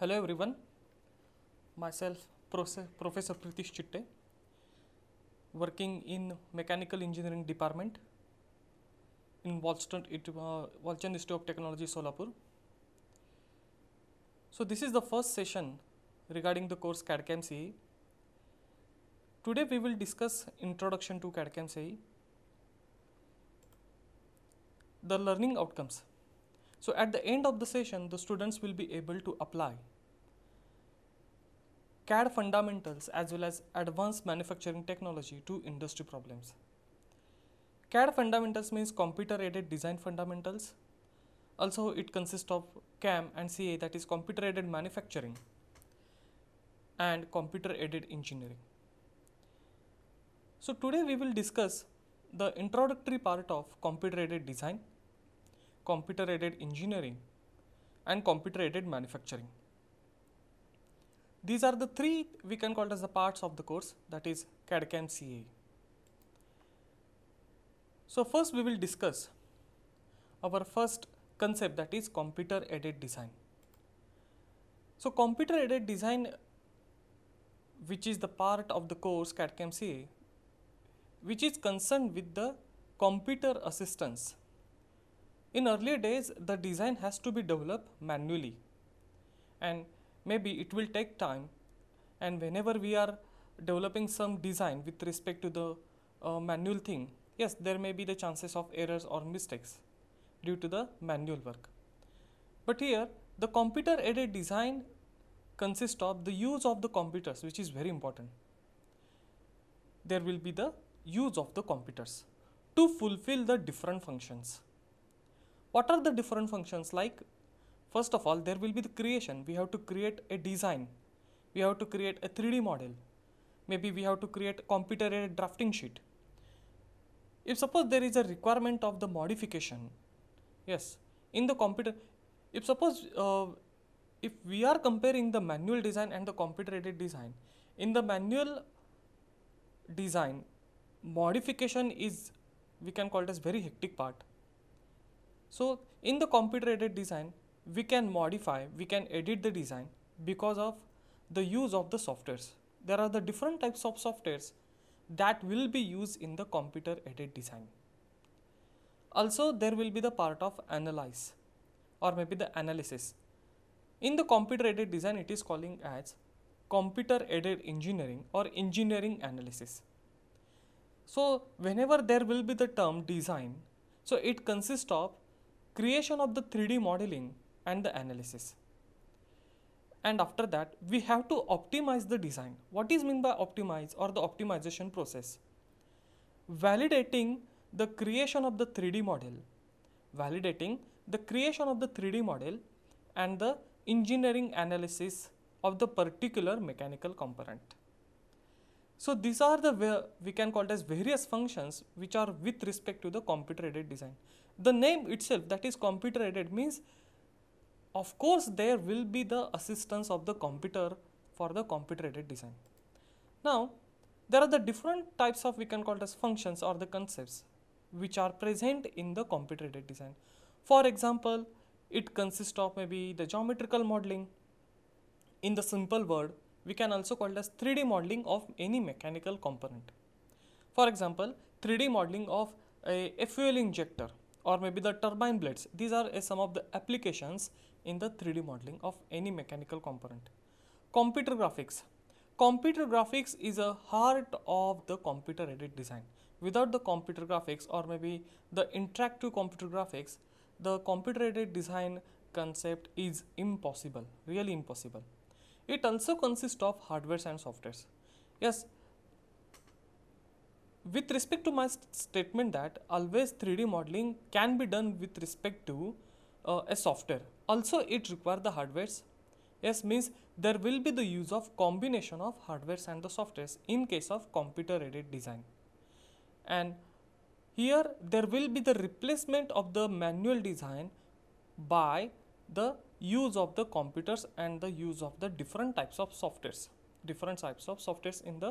Hello everyone, myself Professor Pritish Chitte, working in Mechanical Engineering Department in Walchand uh, Institute of Technology, Solapur. So this is the first session regarding the course CAD-CAM CE. Today we will discuss introduction to CAD-CAM CE, the learning outcomes. So at the end of the session, the students will be able to apply CAD fundamentals as well as advanced manufacturing technology to industry problems. CAD fundamentals means computer aided design fundamentals. Also, it consists of CAM and CA that is computer aided manufacturing and computer aided engineering. So, today we will discuss the introductory part of computer aided design computer aided engineering, and computer aided manufacturing. These are the three we can call as the parts of the course that is CAD-CAM CA. So first we will discuss our first concept that is computer aided design. So computer aided design which is the part of the course CAD-CAM CA which is concerned with the computer assistance in earlier days, the design has to be developed manually and maybe it will take time and whenever we are developing some design with respect to the uh, manual thing, yes, there may be the chances of errors or mistakes due to the manual work. But here, the computer aided design consists of the use of the computers, which is very important. There will be the use of the computers to fulfill the different functions. What are the different functions like? First of all, there will be the creation. We have to create a design. We have to create a 3D model. Maybe we have to create computer aided drafting sheet. If suppose there is a requirement of the modification, yes, in the computer, if suppose uh, if we are comparing the manual design and the computer aided design, in the manual design, modification is we can call it as very hectic part so in the computer aided design, we can modify, we can edit the design because of the use of the softwares. There are the different types of softwares that will be used in the computer aided design. Also, there will be the part of analyze or maybe the analysis. In the computer aided design, it is calling as computer aided engineering or engineering analysis. So, whenever there will be the term design, so it consists of creation of the 3D modeling and the analysis. And after that, we have to optimize the design. What is mean by optimize or the optimization process? Validating the creation of the 3D model. Validating the creation of the 3D model and the engineering analysis of the particular mechanical component. So these are the, we can call it as various functions which are with respect to the computer aided design. The name itself that is computer aided means of course there will be the assistance of the computer for the computer aided design. Now there are the different types of we can call it as functions or the concepts which are present in the computer aided design. For example, it consists of maybe the geometrical modeling in the simple word we can also call it as 3D modeling of any mechanical component. For example, 3D modeling of a, fuel injector or maybe the turbine blades. These are uh, some of the applications in the 3D modeling of any mechanical component. Computer graphics. Computer graphics is a heart of the computer aided design. Without the computer graphics or maybe the interactive computer graphics, the computer aided design concept is impossible, really impossible. It also consists of hardwares and softwares. Yes, with respect to my st statement that always 3D modeling can be done with respect to uh, a software. Also, it requires the hardwares. Yes, means there will be the use of combination of hardwares and the softwares in case of computer aided design. And here there will be the replacement of the manual design by the use of the computers and the use of the different types of softwares different types of softwares in the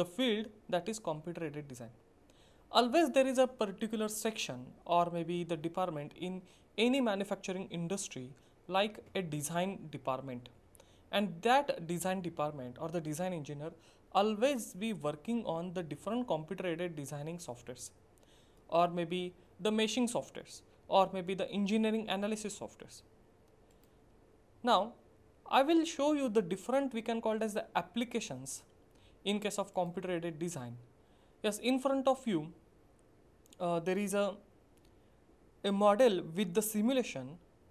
the field that is computer aided design always there is a particular section or maybe the department in any manufacturing industry like a design department and that design department or the design engineer always be working on the different computer aided designing softwares or maybe the meshing softwares or maybe the engineering analysis softwares now, I will show you the different we can call it as the applications in case of computer aided design. Yes, in front of you, uh, there is a, a model with the simulation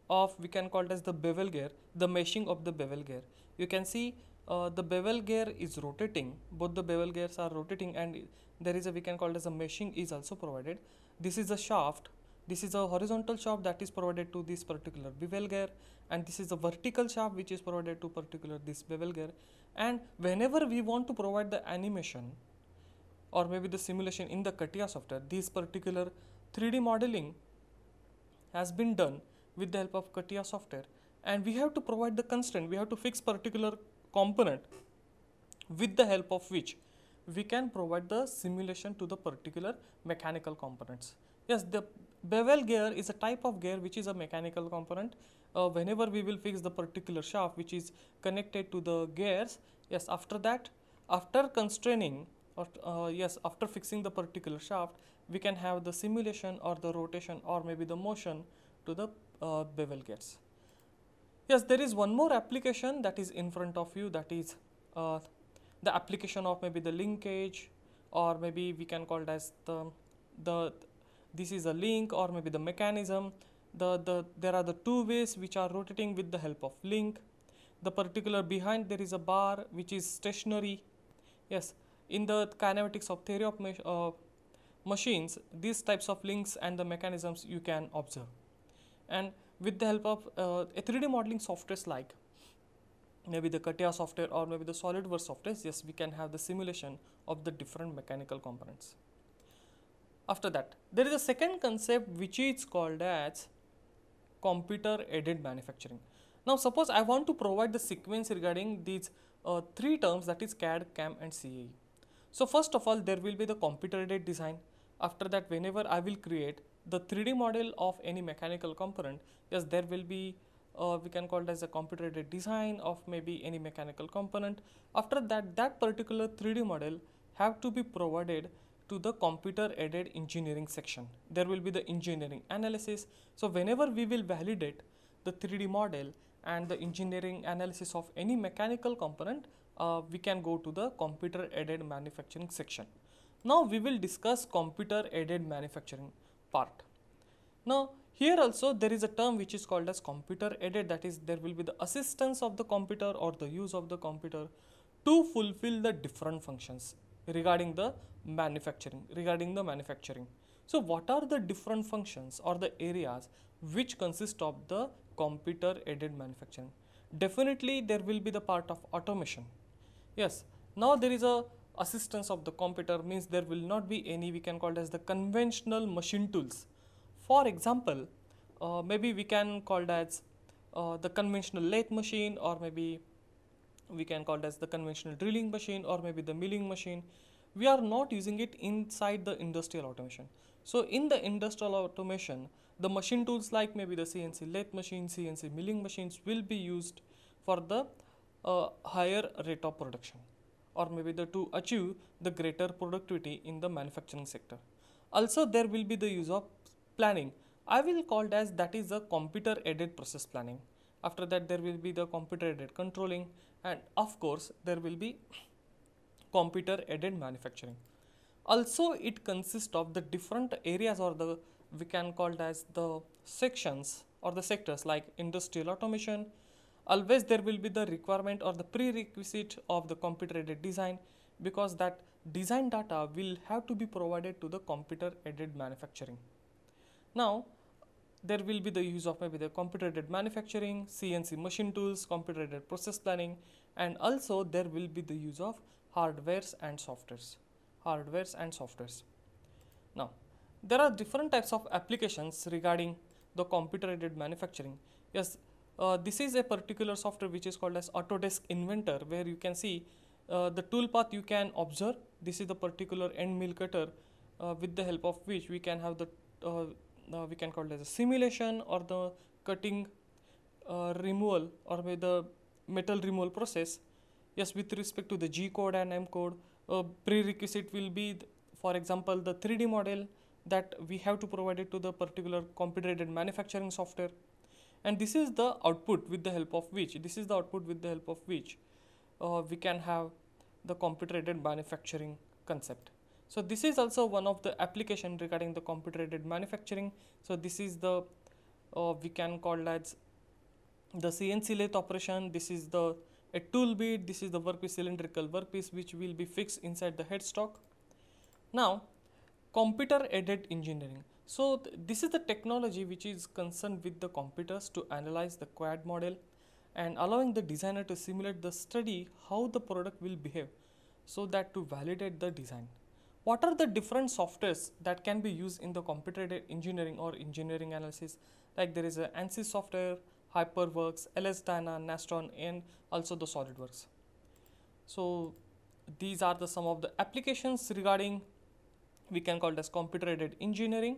of we can call it as the bevel gear, the meshing of the bevel gear. You can see uh, the bevel gear is rotating, both the bevel gears are rotating and there is a we can call it as a meshing is also provided. This is a shaft this is a horizontal shaft that is provided to this particular bevel gear and this is a vertical shaft which is provided to particular this bevel gear and whenever we want to provide the animation or maybe the simulation in the CATIA software this particular 3D modeling has been done with the help of CATIA software and we have to provide the constraint we have to fix particular component with the help of which we can provide the simulation to the particular mechanical components yes the Bevel gear is a type of gear which is a mechanical component. Uh, whenever we will fix the particular shaft which is connected to the gears, yes, after that, after constraining or uh, yes, after fixing the particular shaft, we can have the simulation or the rotation or maybe the motion to the uh, bevel gears. Yes, there is one more application that is in front of you that is uh, the application of maybe the linkage or maybe we can call it as the, the this is a link or maybe the mechanism the, the there are the two ways which are rotating with the help of link the particular behind there is a bar which is stationary yes in the kinematics of theory of mach uh, machines these types of links and the mechanisms you can observe and with the help of uh, a 3d modeling softwares like maybe the CATIA software or maybe the SolidWorks software yes we can have the simulation of the different mechanical components after that, there is a second concept which is called as computer aided manufacturing. Now, suppose I want to provide the sequence regarding these uh, three terms that is CAD, CAM and CAE. So, first of all, there will be the computer aided design. After that, whenever I will create the 3D model of any mechanical component, yes, there will be uh, we can call it as a computer aided design of maybe any mechanical component. After that, that particular 3D model have to be provided to the computer aided engineering section. There will be the engineering analysis. So whenever we will validate the 3D model and the engineering analysis of any mechanical component, uh, we can go to the computer aided manufacturing section. Now we will discuss computer aided manufacturing part. Now here also there is a term which is called as computer aided that is there will be the assistance of the computer or the use of the computer to fulfill the different functions regarding the manufacturing, regarding the manufacturing. So, what are the different functions or the areas which consist of the computer aided manufacturing? Definitely there will be the part of automation. Yes, now there is a assistance of the computer means there will not be any we can call it as the conventional machine tools. For example, uh, maybe we can call it as uh, the conventional lathe machine or maybe we can call it as the conventional drilling machine or maybe the milling machine we are not using it inside the industrial automation so in the industrial automation the machine tools like maybe the cnc lathe machine cnc milling machines will be used for the uh, higher rate of production or maybe the to achieve the greater productivity in the manufacturing sector also there will be the use of planning i will call it as that is a computer aided process planning after that there will be the computer aided controlling and of course there will be computer aided manufacturing also it consists of the different areas or the we can call it as the sections or the sectors like industrial automation always there will be the requirement or the prerequisite of the computer aided design because that design data will have to be provided to the computer aided manufacturing now there will be the use of maybe the computer-aided manufacturing, CNC machine tools, computer-aided process planning and also there will be the use of hardwares and softwares, hardwares and softwares. Now, there are different types of applications regarding the computer-aided manufacturing. Yes, uh, this is a particular software which is called as Autodesk Inventor where you can see uh, the toolpath you can observe. This is the particular end mill cutter uh, with the help of which we can have the uh, uh, we can call it as a simulation or the cutting uh, removal or the metal removal process yes with respect to the g code and m code a prerequisite will be for example the 3d model that we have to provide it to the particular computer aided manufacturing software and this is the output with the help of which this is the output with the help of which uh, we can have the computer aided manufacturing concept so this is also one of the application regarding the computer aided manufacturing. So this is the uh, we can call as the CNC lathe operation. This is the a tool bit. This is the workpiece cylindrical workpiece which will be fixed inside the headstock. Now computer aided engineering. So th this is the technology which is concerned with the computers to analyze the quad model and allowing the designer to simulate the study how the product will behave so that to validate the design what are the different softwares that can be used in the computer engineering or engineering analysis like there is a ANSYS software hyperworks lsdyna nastron and also the solidworks so these are the some of the applications regarding we can call it as computer aided engineering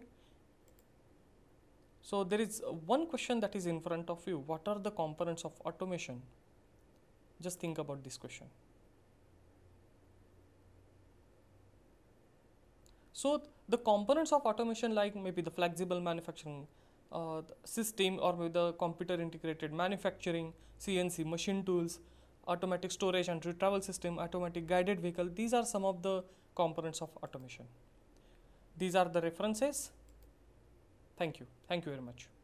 so there is one question that is in front of you what are the components of automation just think about this question So the components of automation like maybe the flexible manufacturing uh, system or maybe the computer integrated manufacturing, CNC machine tools, automatic storage and retrieval system, automatic guided vehicle, these are some of the components of automation. These are the references. Thank you. Thank you very much.